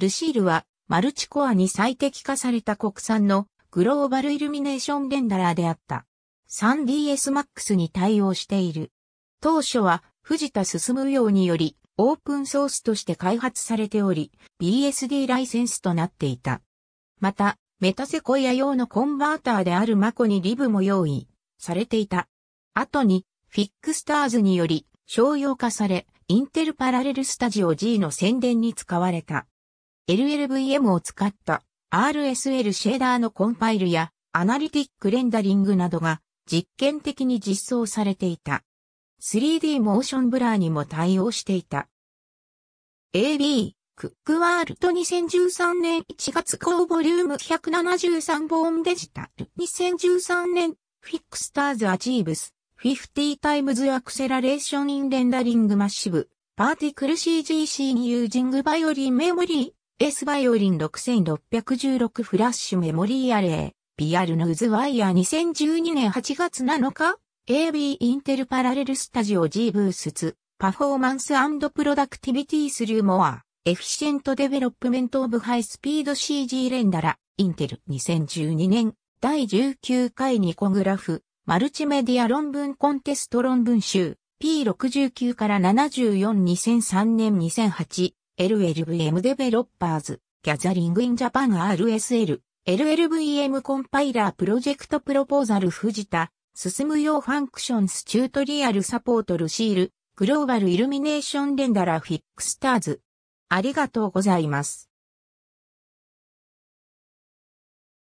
ルシールはマルチコアに最適化された国産のグローバルイルミネーションレンダラーであった。3DS Max に対応している。当初は藤田進用によりオープンソースとして開発されており、BSD ライセンスとなっていた。また、メタセコイア用のコンバーターであるマコにリブも用意されていた。後に、フィックスターズにより商用化され、インテルパラレルスタジオ G の宣伝に使われた。LLVM を使った RSL シェーダーのコンパイルやアナリティックレンダリングなどが実験的に実装されていた。3D モーションブラーにも対応していた。AB、クックワールド2013年1月号ボリューム173ンデジタル2013年フィックスターズアチーブス50タイムズアクセラレーションインレンダリングマッシブパーティクル CGC にユージングバイオリンメモリー S バイオリン6616フラッシュメモリーアレイ、ビアルのズワイヤー2012年8月7日、AB インテルパラレルスタジオ G ブースツ、パフォーマンスプロダクティビティスルーモア、エフィシェントデベロップメントオブハイスピード CG レンダラ、インテル2012年、第19回ニコグラフ、マルチメディア論文コンテスト論文集、P69 から74 2003年2008、LLVM デベロッパーズ、ギャザリングインジャパン RSL、LLVM コンパイラープロジェクトプロポーザル藤田、進むようファンクションスチュートリアルサポートルシール、グローバルイルミネーションレンダラフィックスターズ。ありがとうございます。